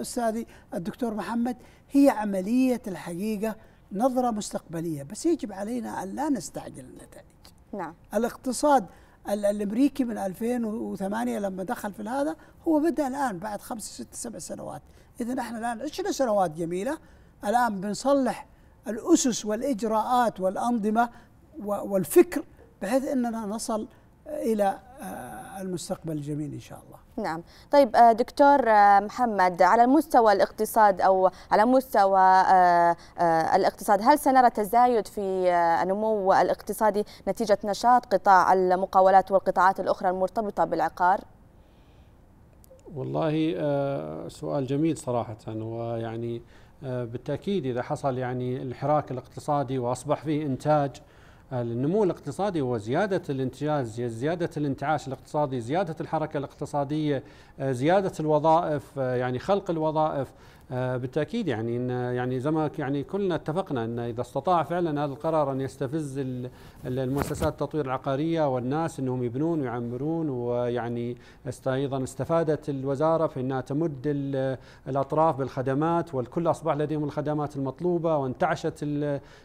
أستاذي الدكتور محمد هي عملية الحقيقة نظرة مستقبلية بس يجب علينا أن لا نستعجل النتائج نعم. الاقتصاد الامريكي من 2008 لما دخل في هذا هو بدا الان بعد خمس ست سبع سنوات، اذا احنا الان عشنا سنوات جميله الان بنصلح الاسس والاجراءات والانظمه والفكر بحيث اننا نصل الى آه، المستقبل الجميل ان شاء الله. نعم، طيب آه، دكتور آه، محمد على مستوى الاقتصاد او على مستوى الاقتصاد هل سنرى تزايد في النمو الاقتصادي نتيجه نشاط قطاع المقاولات والقطاعات الاخرى المرتبطه بالعقار؟ والله سؤال جميل صراحه ويعني بالتاكيد اذا حصل يعني الحراك الاقتصادي واصبح فيه انتاج النمو آه، الاقتصادي وزيادة الانتاج زيادة الانتعاش الاقتصادي زيادة الحركة الاقتصادية آه، زيادة الوظائف آه، يعني خلق الوظائف آه، بالتاكيد يعني إن يعني زي ما يعني كلنا اتفقنا ان اذا استطاع فعلا هذا القرار ان يستفز المؤسسات التطوير العقاريه والناس انهم يبنون ويعمرون ويعني ايضا استفادت الوزاره في انها تمد الاطراف بالخدمات والكل اصبح لديهم الخدمات المطلوبه وانتعشت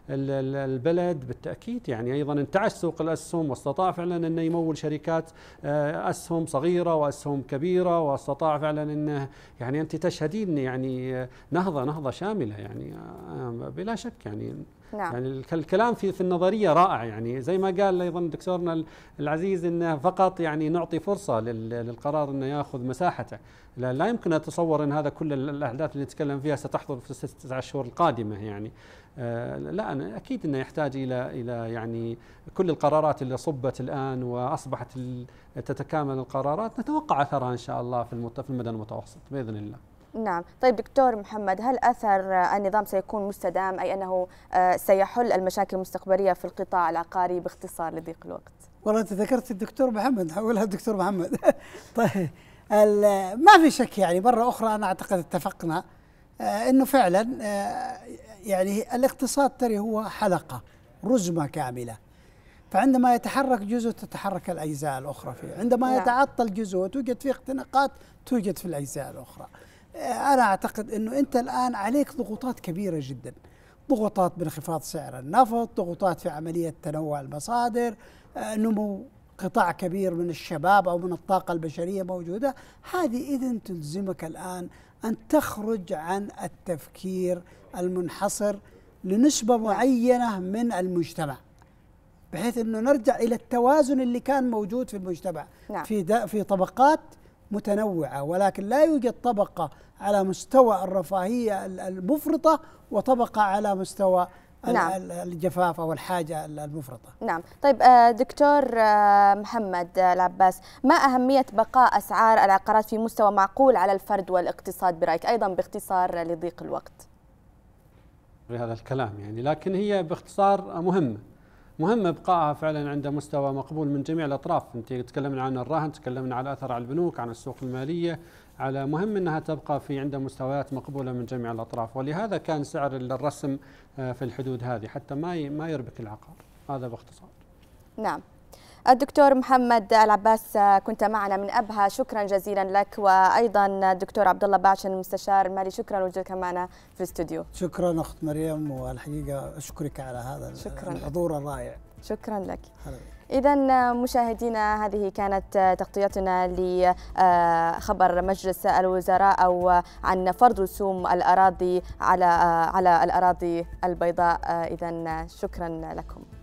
البلد بالتاكيد يعني ايضا انتعش سوق الاسهم واستطاع فعلا انه يمول شركات آه، اسهم صغيره واسهم كبيره واستطاع فعلا انه يعني انت تشهدين يعني نهضه نهضه شامله يعني بلا شك يعني نعم. يعني الكلام في في النظريه رائع يعني زي ما قال ايضا دكتورنا العزيز انه فقط يعني نعطي فرصه للقرار انه ياخذ مساحته لا, لا يمكن اتصور ان هذا كل الاحداث اللي نتكلم فيها ستحضر في الست تسع شهور القادمه يعني آه، لا أنا اكيد انه يحتاج الى الى يعني كل القرارات اللي صبت الان واصبحت تتكامل القرارات نتوقع اثرها ان شاء الله في المدى المتوسط باذن الله نعم طيب دكتور محمد هل أثر النظام سيكون مستدام أي أنه آه، سيحل المشاكل المستقبلية في القطاع العقاري باختصار لضيق الوقت والله أنت ذكرت الدكتور محمد حولها الدكتور محمد طيب ما في شك يعني مرة أخرى أنا أعتقد اتفقنا آه، أنه فعلا آه، يعني الاقتصاد ترى هو حلقة رزمة كاملة فعندما يتحرك جزء تتحرك الأجزاء الأخرى فيه عندما نعم. يتعطل جزء وتوجد فيه اختناقات توجد في الأجزاء الأخرى انا اعتقد انه انت الان عليك ضغوطات كبيره جدا ضغوطات بانخفاض سعر النفط ضغوطات في عمليه تنوع المصادر آه، نمو قطاع كبير من الشباب او من الطاقه البشريه موجوده هذه اذا تلزمك الان ان تخرج عن التفكير المنحصر لنسبه نعم. معينه من المجتمع بحيث انه نرجع الى التوازن اللي كان موجود في المجتمع نعم. في في طبقات متنوعة ولكن لا يوجد طبقة على مستوى الرفاهية المفرطة وطبقة على مستوى نعم. الجفاف او الحاجه المفرطه. نعم، طيب آه، دكتور آه، محمد آه، العباس، ما اهميه بقاء اسعار العقارات في مستوى معقول على الفرد والاقتصاد برايك؟ ايضا باختصار لضيق الوقت. هذا الكلام يعني لكن هي باختصار مهمه. مهم ابقائها فعلا عند مستوى مقبول من جميع الاطراف انت تكلمنا عن الرهن تكلمنا على اثر على البنوك عن السوق الماليه على مهم انها تبقى في عند مستويات مقبوله من جميع الاطراف ولهذا كان سعر الرسم آه، في الحدود هذه حتى ما ما يربك العقار هذا باختصار نعم الدكتور محمد العباس آه، كنت معنا من ابها شكرا جزيلا لك وايضا الدكتور آه، عبد الله باشن المستشار المالي شكرا لوجودك معنا في الاستوديو شكرا اخت مريم والحقيقه اشكرك على هذا شكرا الحضور الرائع شكرا لك إذا آه، مشاهدينا هذه كانت تغطيتنا لخبر مجلس الوزراء أو عن فرض رسوم الأراضي على على الأراضي البيضاء إذا شكرا لكم